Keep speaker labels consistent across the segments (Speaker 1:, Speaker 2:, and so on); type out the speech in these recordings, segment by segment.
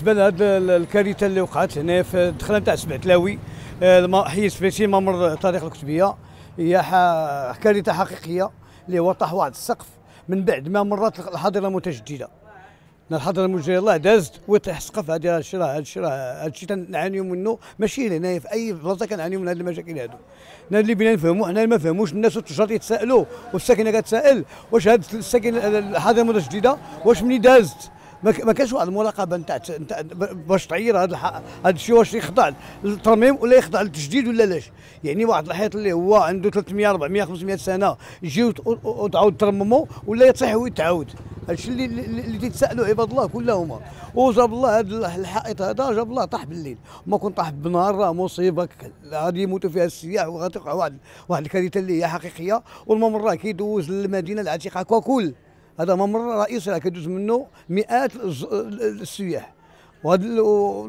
Speaker 1: بالنسبه لهذ الكارثه اللي وقعت هنا في الدخله تاع سبعتلاوي حي آه، سبيسي ممر طريق الكتبيه هي كارثه حقيقيه اللي هو طاح واحد السقف من بعد ما مرات الحاضره المتجدده الحضره المجريه الله دازت وطيح سقف هذا الشيء راه هذا الشيء راه هذا الشيء تنعانيو منه ماشي هنا في اي بلاصه كنعانيو من هذه المشاكل هادو حنا اللي بينا نفهموا حنا ما فهموش الناس والتجار يتسائلوا والساكنه كتسائل واش هاد الساكنه الحضره المتجدده واش ملي دازت ما كانش واحد المراقبه نتاع باش تعير هذا هذا الشيء واش يخضع للترميم ولا يخضع للتجديد ولا لاش يعني واحد الحيط اللي هو عنده 300 400 500 سنه يجيو تعاود ترممو ولا يطيح ويتعاود هادشي اللي اللي تيتسالوا عباد الله كلهم وجاب الله هذا الحائط هذا جاب الله طاح بالليل ما كون طاح بالنهار راه مصيبه غادي يموتوا فيها السياح وغتوقع واحد واحد الكارثه اللي هي حقيقيه والممر راه كيدوز للمدينه العتيقه ككل هذا ممر رئيسي راه كيدوز منه مئات السياح وهذا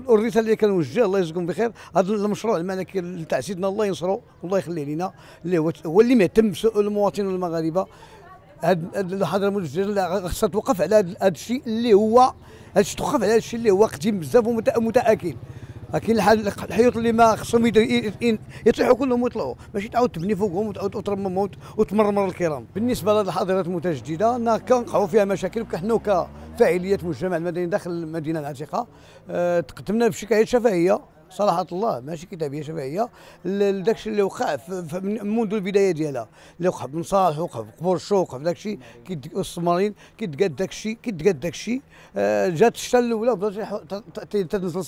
Speaker 1: الرساله اللي كنوجه الله يجزيكم بخير هذا المشروع الملكي تاع سيدنا الله ينصرو والله يخليه علينا اللي هو هو اللي مهتم المواطنين والمغاربه هاد الحضره المتجدده خصها توقف على هذا الشيء اللي هو هذا الشيء توقف على هذا الشيء اللي هو قديم بزاف ومتاكل كاين الحيوط اللي ما خصهم يطيحوا كلهم ويطلعوا ماشي تعاود تبني فوقهم وتعاود ترممهم وتمرمر الكرام بالنسبه لهذه الحاضرات المتجدده انا كنقعوا فيها مشاكل وكحنا كفاعليات مجتمع المدني داخل المدينه العتيقه آه، تقدمنا بشكل شفهيه صراحه الله ماشي كتابيه شفهيه داكشي اللي وقع منذ البدايه ديالها اللي وقع صالح وقع قبور الشو وقع داكشي السمارين كيتقاد داكشي كيتقاد داكشي آه، جات الشتا الاولى بدات تنزل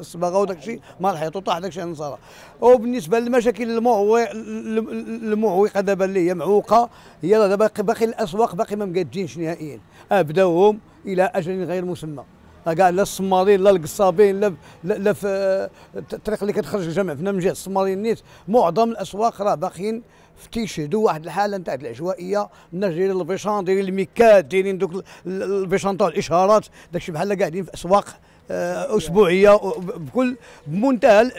Speaker 1: الصباغه وداكشي ما الحيط وطاح داكشي النصارى وبالنسبه للمشاكل المعوقه دابا اللي هي معوقه هي دابا باقي الاسواق باقي ما مقادينش نهائيا ابداوهم الى اجل غير مسمى كاع لا الصمارين لا القصابين لا لا في الطريق آه، اللي كتخرج الجامع من جهه الصمارين نيت معظم الاسواق راه باقيين تيشهدوا واحد الحاله نتاع العشوائيه الناس دايرين البيشان دايرين الميكات دايرين دوك البيشان تاع الاشارات داكشي بحال قاعدين في اسواق آه، اسبوعيه بكل
Speaker 2: بمنتهى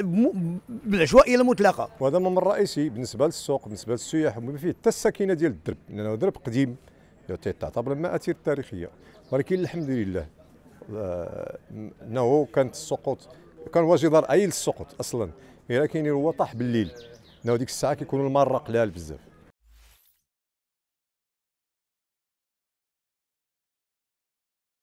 Speaker 2: بالعشوائيه المطلقه وهذا ممر الرئيسي بالنسبه للسوق بالنسبه للسياح وما فيه حتى السكينه ديال الدرب لانه درب قديم تعتبر من المآثير التاريخيه ولكن الحمد لله انه كانت السقوط كان واجدار اي السقوط اصلا ولكن هو طاح بالليل انه ديك الساعه كيكونوا المار قلال بزاف